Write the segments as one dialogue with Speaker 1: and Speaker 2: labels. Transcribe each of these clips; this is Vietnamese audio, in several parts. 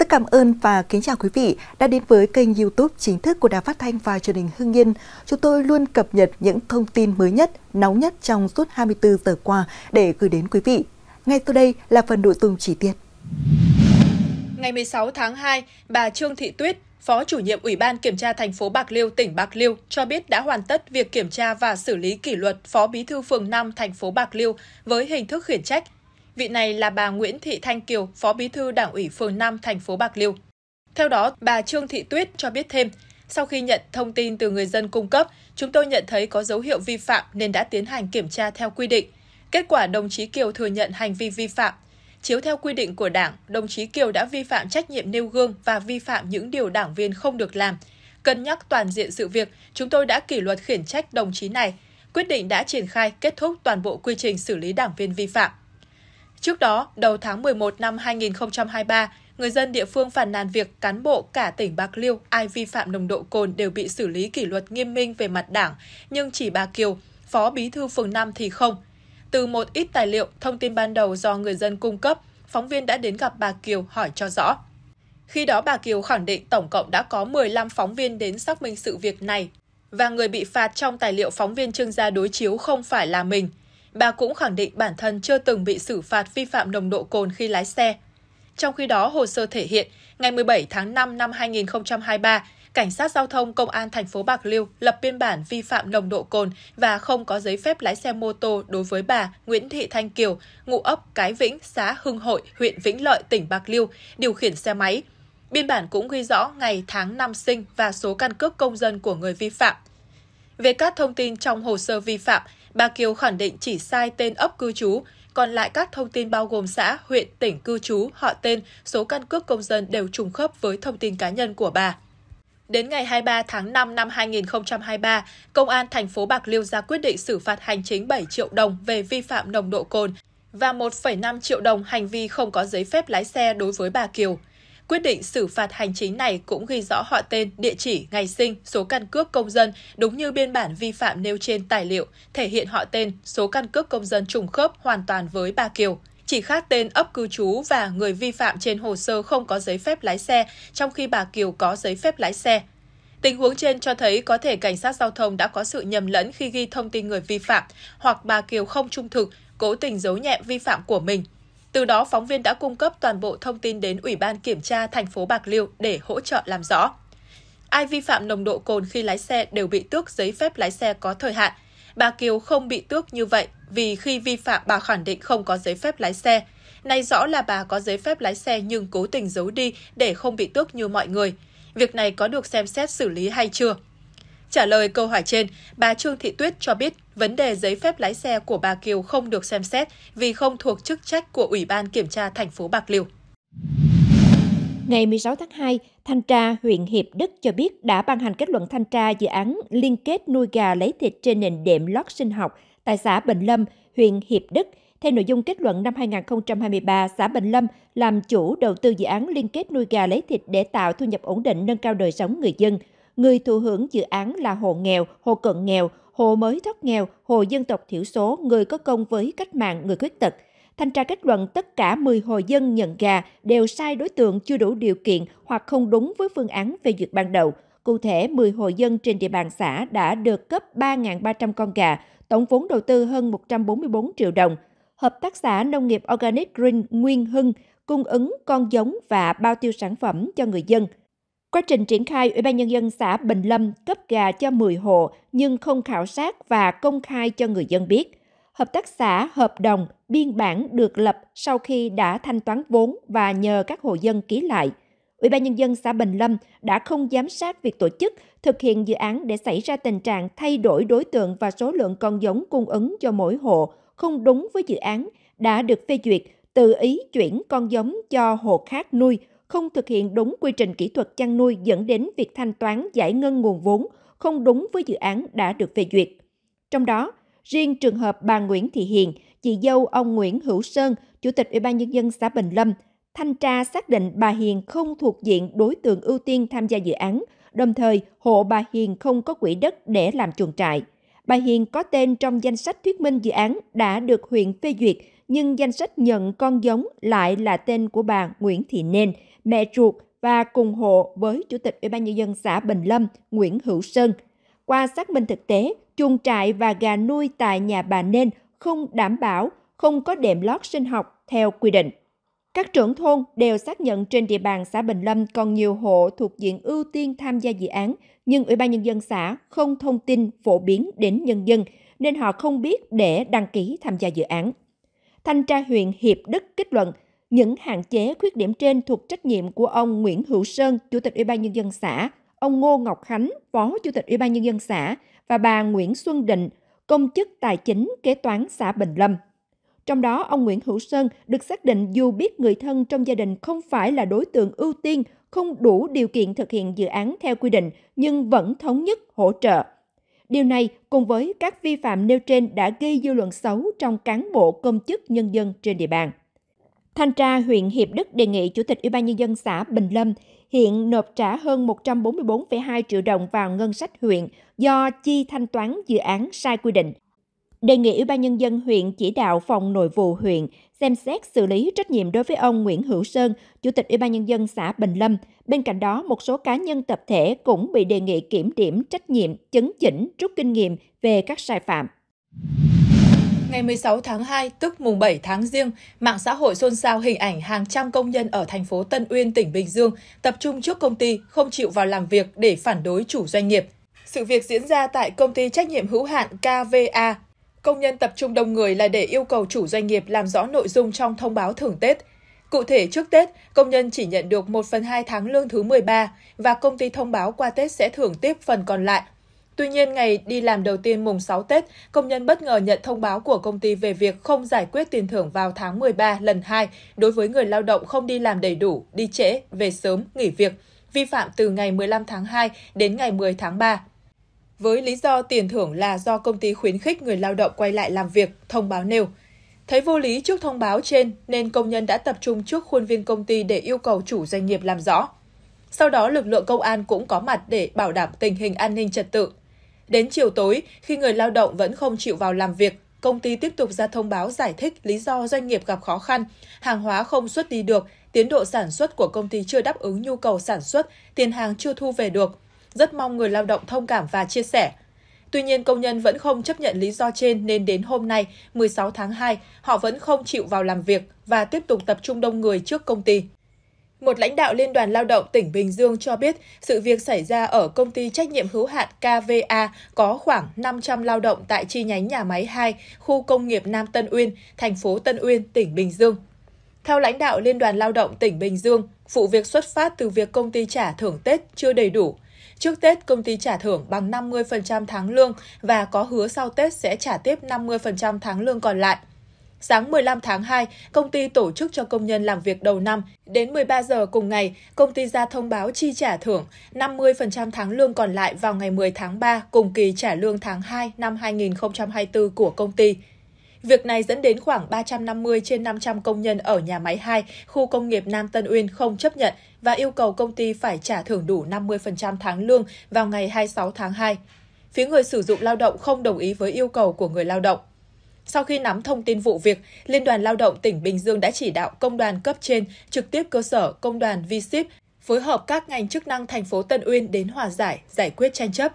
Speaker 1: Rất cảm ơn và kính chào quý vị đã đến với kênh youtube chính thức của Đài Phát Thanh và truyền hình Hưng Yên. Chúng tôi luôn cập nhật những thông tin mới nhất, nóng nhất trong suốt 24 giờ qua để gửi đến quý vị. Ngay sau đây là phần nội dung chi tiết. Ngày 16 tháng 2, bà Trương Thị Tuyết, Phó chủ nhiệm Ủy ban Kiểm tra thành phố Bạc Liêu, tỉnh Bạc Liêu cho biết đã hoàn tất việc kiểm tra và xử lý kỷ luật Phó Bí thư phường 5 thành phố Bạc Liêu với hình thức khiển trách Vị này là bà Nguyễn Thị Thanh Kiều, Phó Bí thư Đảng ủy phường 5 thành phố Bạc Liêu. Theo đó, bà Trương Thị Tuyết cho biết thêm, sau khi nhận thông tin từ người dân cung cấp, chúng tôi nhận thấy có dấu hiệu vi phạm nên đã tiến hành kiểm tra theo quy định. Kết quả đồng chí Kiều thừa nhận hành vi vi phạm. Chiếu theo quy định của Đảng, đồng chí Kiều đã vi phạm trách nhiệm nêu gương và vi phạm những điều đảng viên không được làm. Cân nhắc toàn diện sự việc, chúng tôi đã kỷ luật khiển trách đồng chí này. Quyết định đã triển khai kết thúc toàn bộ quy trình xử lý đảng viên vi phạm. Trước đó, đầu tháng 11 năm 2023, người dân địa phương phản nàn việc cán bộ cả tỉnh Bạc Liêu ai vi phạm nồng độ cồn đều bị xử lý kỷ luật nghiêm minh về mặt đảng, nhưng chỉ bà Kiều, phó bí thư phường 5 thì không. Từ một ít tài liệu, thông tin ban đầu do người dân cung cấp, phóng viên đã đến gặp bà Kiều hỏi cho rõ. Khi đó bà Kiều khẳng định tổng cộng đã có 15 phóng viên đến xác minh sự việc này và người bị phạt trong tài liệu phóng viên trưng ra đối chiếu không phải là mình – Bà cũng khẳng định bản thân chưa từng bị xử phạt vi phạm nồng độ cồn khi lái xe. Trong khi đó, hồ sơ thể hiện ngày 17 tháng 5 năm 2023, Cảnh sát giao thông Công an thành phố Bạc Liêu lập biên bản vi phạm nồng độ cồn và không có giấy phép lái xe mô tô đối với bà Nguyễn Thị Thanh Kiều, ngụ ấp Cái Vĩnh, xã Hưng Hội, huyện Vĩnh Lợi, tỉnh Bạc Liêu, điều khiển xe máy. Biên bản cũng ghi rõ ngày tháng năm sinh và số căn cước công dân của người vi phạm. Về các thông tin trong hồ sơ vi phạm, Bà Kiều khẳng định chỉ sai tên ấp cư trú, còn lại các thông tin bao gồm xã, huyện, tỉnh cư trú, họ tên, số căn cước công dân đều trùng khớp với thông tin cá nhân của bà. Đến ngày 23 tháng 5 năm 2023, Công an thành phố Bạc Liêu ra quyết định xử phạt hành chính 7 triệu đồng về vi phạm nồng độ cồn và 1,5 triệu đồng hành vi không có giấy phép lái xe đối với bà Kiều. Quyết định xử phạt hành chính này cũng ghi rõ họ tên, địa chỉ, ngày sinh, số căn cước công dân đúng như biên bản vi phạm nêu trên tài liệu, thể hiện họ tên, số căn cước công dân trùng khớp hoàn toàn với Ba Kiều chỉ khác tên ấp cư trú và người vi phạm trên hồ sơ không có giấy phép lái xe, trong khi bà Kiều có giấy phép lái xe. Tình huống trên cho thấy có thể cảnh sát giao thông đã có sự nhầm lẫn khi ghi thông tin người vi phạm, hoặc bà Kiều không trung thực, cố tình giấu nhẹ vi phạm của mình. Từ đó, phóng viên đã cung cấp toàn bộ thông tin đến Ủy ban Kiểm tra thành phố Bạc Liêu để hỗ trợ làm rõ. Ai vi phạm nồng độ cồn khi lái xe đều bị tước giấy phép lái xe có thời hạn. Bà Kiều không bị tước như vậy vì khi vi phạm bà khẳng định không có giấy phép lái xe. Nay rõ là bà có giấy phép lái xe nhưng cố tình giấu đi để không bị tước như mọi người. Việc này có được xem xét xử lý hay chưa? Trả lời câu hỏi trên, bà Trương Thị Tuyết cho biết vấn đề giấy phép lái xe của bà Kiều không được xem xét vì không thuộc chức trách của Ủy ban Kiểm tra thành phố Bạc Liêu.
Speaker 2: Ngày 16 tháng 2, Thanh tra huyện Hiệp Đức cho biết đã ban hành kết luận thanh tra dự án liên kết nuôi gà lấy thịt trên nền đệm lót sinh học tại xã Bình Lâm, huyện Hiệp Đức. Theo nội dung kết luận năm 2023, xã Bình Lâm làm chủ đầu tư dự án liên kết nuôi gà lấy thịt để tạo thu nhập ổn định, nâng cao đời sống người dân người thụ hưởng dự án là hộ nghèo, hộ cận nghèo, hộ mới thoát nghèo, hộ dân tộc thiểu số, người có công với cách mạng, người khuyết tật. Thanh tra kết luận tất cả 10 hộ dân nhận gà đều sai đối tượng chưa đủ điều kiện hoặc không đúng với phương án về duyệt ban đầu. Cụ thể, 10 hộ dân trên địa bàn xã đã được cấp 3.300 con gà, tổng vốn đầu tư hơn 144 triệu đồng. Hợp tác xã Nông nghiệp Organic Green Nguyên Hưng cung ứng con giống và bao tiêu sản phẩm cho người dân – Quá trình triển khai, Ủy ban Nhân dân xã Bình Lâm cấp gà cho 10 hộ nhưng không khảo sát và công khai cho người dân biết. Hợp tác xã, hợp đồng, biên bản được lập sau khi đã thanh toán vốn và nhờ các hộ dân ký lại. Ủy ban Nhân dân xã Bình Lâm đã không giám sát việc tổ chức, thực hiện dự án để xảy ra tình trạng thay đổi đối tượng và số lượng con giống cung ứng cho mỗi hộ không đúng với dự án đã được phê duyệt, tự ý chuyển con giống cho hộ khác nuôi không thực hiện đúng quy trình kỹ thuật chăn nuôi dẫn đến việc thanh toán giải ngân nguồn vốn không đúng với dự án đã được phê duyệt. Trong đó, riêng trường hợp bà Nguyễn Thị Hiền, chị dâu ông Nguyễn Hữu Sơn, Chủ tịch Ủy ban Nhân dân xã Bình Lâm, thanh tra xác định bà Hiền không thuộc diện đối tượng ưu tiên tham gia dự án, đồng thời hộ bà Hiền không có quỹ đất để làm chuồng trại. Bà Hiền có tên trong danh sách thuyết minh dự án đã được huyện phê duyệt, nhưng danh sách nhận con giống lại là tên của bà Nguyễn Thị Nên – mẹ ruột và cùng hộ với Chủ tịch Ủy ban Nhân dân xã Bình Lâm Nguyễn Hữu Sơn. Qua xác minh thực tế, chuồng trại và gà nuôi tại nhà bà Nên không đảm bảo, không có đệm lót sinh học theo quy định. Các trưởng thôn đều xác nhận trên địa bàn xã Bình Lâm còn nhiều hộ thuộc diện ưu tiên tham gia dự án, nhưng Ủy ban Nhân dân xã không thông tin phổ biến đến nhân dân, nên họ không biết để đăng ký tham gia dự án. Thanh tra huyện Hiệp Đức kết luận – những hạn chế, khuyết điểm trên thuộc trách nhiệm của ông Nguyễn Hữu Sơn, Chủ tịch Ủy ban nhân dân xã, ông Ngô Ngọc Khánh, Phó Chủ tịch Ủy ban nhân dân xã và bà Nguyễn Xuân Định, công chức tài chính kế toán xã Bình Lâm. Trong đó, ông Nguyễn Hữu Sơn được xác định dù biết người thân trong gia đình không phải là đối tượng ưu tiên, không đủ điều kiện thực hiện dự án theo quy định nhưng vẫn thống nhất hỗ trợ. Điều này cùng với các vi phạm nêu trên đã gây dư luận xấu trong cán bộ công chức nhân dân trên địa bàn. Thanh tra huyện Hiệp Đức đề nghị Chủ tịch Ủy ban Nhân dân xã Bình Lâm hiện nộp trả hơn 144,2 triệu đồng vào ngân sách huyện do chi thanh toán dự án sai quy định. Đề nghị Ủy ban Nhân dân huyện chỉ đạo phòng nội vụ huyện xem xét xử lý trách nhiệm đối với ông Nguyễn Hữu Sơn, Chủ tịch Ủy ban Nhân dân xã Bình Lâm. Bên cạnh đó, một số cá nhân tập thể cũng bị đề nghị kiểm điểm trách nhiệm, chấn chỉnh, rút kinh nghiệm về các sai phạm. Ngày 16 tháng 2, tức mùng 7 tháng
Speaker 1: riêng mạng xã hội xôn xao hình ảnh hàng trăm công nhân ở thành phố Tân Uyên, tỉnh Bình Dương tập trung trước công ty không chịu vào làm việc để phản đối chủ doanh nghiệp. Sự việc diễn ra tại công ty trách nhiệm hữu hạn KVA. Công nhân tập trung đông người là để yêu cầu chủ doanh nghiệp làm rõ nội dung trong thông báo thưởng Tết. Cụ thể, trước Tết, công nhân chỉ nhận được 1 phần 2 tháng lương thứ 13 và công ty thông báo qua Tết sẽ thưởng tiếp phần còn lại – Tuy nhiên, ngày đi làm đầu tiên mùng 6 Tết, công nhân bất ngờ nhận thông báo của công ty về việc không giải quyết tiền thưởng vào tháng 13 lần 2 đối với người lao động không đi làm đầy đủ, đi trễ, về sớm, nghỉ việc, vi phạm từ ngày 15 tháng 2 đến ngày 10 tháng 3. Với lý do tiền thưởng là do công ty khuyến khích người lao động quay lại làm việc, thông báo nêu. Thấy vô lý trước thông báo trên nên công nhân đã tập trung trước khuôn viên công ty để yêu cầu chủ doanh nghiệp làm rõ. Sau đó lực lượng công an cũng có mặt để bảo đảm tình hình an ninh trật tự. Đến chiều tối, khi người lao động vẫn không chịu vào làm việc, công ty tiếp tục ra thông báo giải thích lý do doanh nghiệp gặp khó khăn, hàng hóa không xuất đi được, tiến độ sản xuất của công ty chưa đáp ứng nhu cầu sản xuất, tiền hàng chưa thu về được. Rất mong người lao động thông cảm và chia sẻ. Tuy nhiên, công nhân vẫn không chấp nhận lý do trên nên đến hôm nay, 16 tháng 2, họ vẫn không chịu vào làm việc và tiếp tục tập trung đông người trước công ty. Một lãnh đạo Liên đoàn Lao động tỉnh Bình Dương cho biết, sự việc xảy ra ở công ty trách nhiệm hữu hạn KVA có khoảng 500 lao động tại chi nhánh nhà máy 2, khu công nghiệp Nam Tân Uyên, thành phố Tân Uyên, tỉnh Bình Dương. Theo lãnh đạo Liên đoàn Lao động tỉnh Bình Dương, vụ việc xuất phát từ việc công ty trả thưởng Tết chưa đầy đủ. Trước Tết, công ty trả thưởng bằng 50% tháng lương và có hứa sau Tết sẽ trả tiếp 50% tháng lương còn lại. Sáng 15 tháng 2, công ty tổ chức cho công nhân làm việc đầu năm. Đến 13 giờ cùng ngày, công ty ra thông báo chi trả thưởng 50% tháng lương còn lại vào ngày 10 tháng 3, cùng kỳ trả lương tháng 2 năm 2024 của công ty. Việc này dẫn đến khoảng 350 trên 500 công nhân ở nhà máy 2, khu công nghiệp Nam Tân Uyên không chấp nhận và yêu cầu công ty phải trả thưởng đủ 50% tháng lương vào ngày 26 tháng 2. Phía người sử dụng lao động không đồng ý với yêu cầu của người lao động. Sau khi nắm thông tin vụ việc, Liên đoàn Lao động tỉnh Bình Dương đã chỉ đạo công đoàn cấp trên, trực tiếp cơ sở, công đoàn V-Ship phối hợp các ngành chức năng thành phố Tân Uyên đến hòa giải, giải quyết tranh chấp.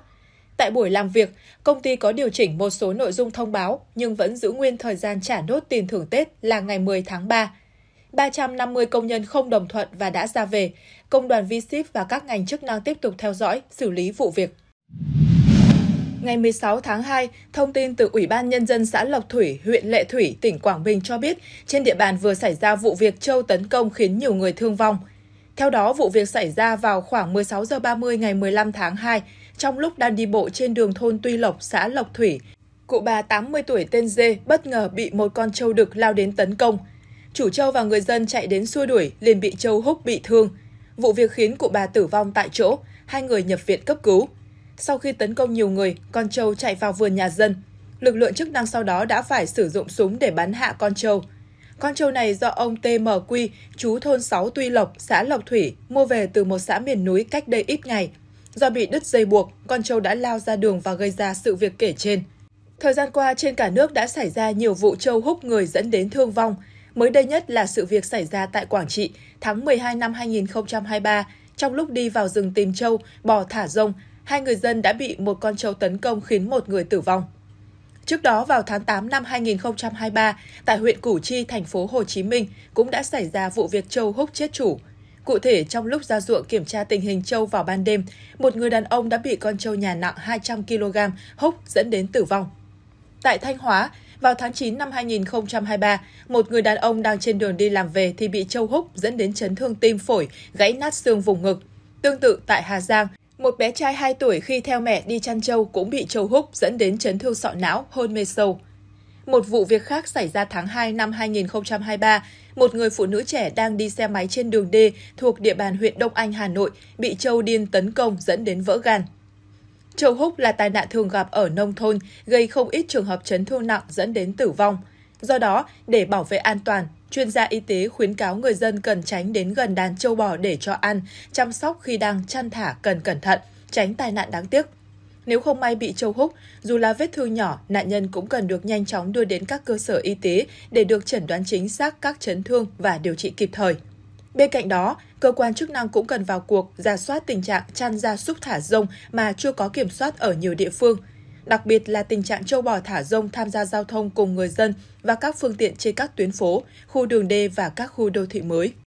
Speaker 1: Tại buổi làm việc, công ty có điều chỉnh một số nội dung thông báo nhưng vẫn giữ nguyên thời gian trả nốt tiền thưởng Tết là ngày 10 tháng 3. 350 công nhân không đồng thuận và đã ra về. Công đoàn V-Ship và các ngành chức năng tiếp tục theo dõi, xử lý vụ việc. Ngày 16 tháng 2, thông tin từ Ủy ban Nhân dân xã Lộc Thủy, huyện Lệ Thủy, tỉnh Quảng Bình cho biết, trên địa bàn vừa xảy ra vụ việc trâu tấn công khiến nhiều người thương vong. Theo đó, vụ việc xảy ra vào khoảng 16 giờ 30 ngày 15 tháng 2, trong lúc đang đi bộ trên đường thôn Tuy Lộc, xã Lộc Thủy, cụ bà 80 tuổi tên Dê bất ngờ bị một con trâu đực lao đến tấn công. Chủ trâu và người dân chạy đến xua đuổi, liền bị trâu húc bị thương. Vụ việc khiến cụ bà tử vong tại chỗ, hai người nhập viện cấp cứu. Sau khi tấn công nhiều người, con trâu chạy vào vườn nhà dân. Lực lượng chức năng sau đó đã phải sử dụng súng để bắn hạ con trâu. Con trâu này do ông TMQ, chú thôn 6 Tuy Lộc, xã Lộc Thủy, mua về từ một xã miền núi cách đây ít ngày. Do bị đứt dây buộc, con trâu đã lao ra đường và gây ra sự việc kể trên. Thời gian qua, trên cả nước đã xảy ra nhiều vụ trâu húc người dẫn đến thương vong. Mới đây nhất là sự việc xảy ra tại Quảng Trị tháng 12 năm 2023, trong lúc đi vào rừng tìm trâu, bò thả rông, hai người dân đã bị một con trâu tấn công khiến một người tử vong. Trước đó vào tháng 8 năm 2023, tại huyện Củ Chi, thành phố Hồ Chí Minh cũng đã xảy ra vụ việc trâu húc chết chủ. Cụ thể, trong lúc ra ruộng kiểm tra tình hình trâu vào ban đêm, một người đàn ông đã bị con trâu nhà nặng 200 kg húc dẫn đến tử vong. Tại Thanh Hóa, vào tháng 9 năm 2023, một người đàn ông đang trên đường đi làm về thì bị trâu húc dẫn đến chấn thương tim phổi, gãy nát xương vùng ngực. Tương tự tại Hà Giang, một bé trai 2 tuổi khi theo mẹ đi chăn trâu cũng bị trâu húc dẫn đến chấn thương sọ não, hôn mê sâu. Một vụ việc khác xảy ra tháng 2 năm 2023, một người phụ nữ trẻ đang đi xe máy trên đường D thuộc địa bàn huyện Đông Anh, Hà Nội bị trâu điên tấn công dẫn đến vỡ gan. Trâu húc là tai nạn thường gặp ở nông thôn, gây không ít trường hợp chấn thương nặng dẫn đến tử vong. Do đó, để bảo vệ an toàn, chuyên gia y tế khuyến cáo người dân cần tránh đến gần đàn châu bò để cho ăn, chăm sóc khi đang chăn thả cần cẩn thận, tránh tai nạn đáng tiếc. Nếu không may bị châu húc, dù là vết thương nhỏ, nạn nhân cũng cần được nhanh chóng đưa đến các cơ sở y tế để được chẩn đoán chính xác các chấn thương và điều trị kịp thời. Bên cạnh đó, cơ quan chức năng cũng cần vào cuộc, ra soát tình trạng chăn gia súc thả rông mà chưa có kiểm soát ở nhiều địa phương – đặc biệt là tình trạng châu bò thả rông tham gia giao thông cùng người dân và các phương tiện trên các tuyến phố, khu đường đê và các khu đô thị mới.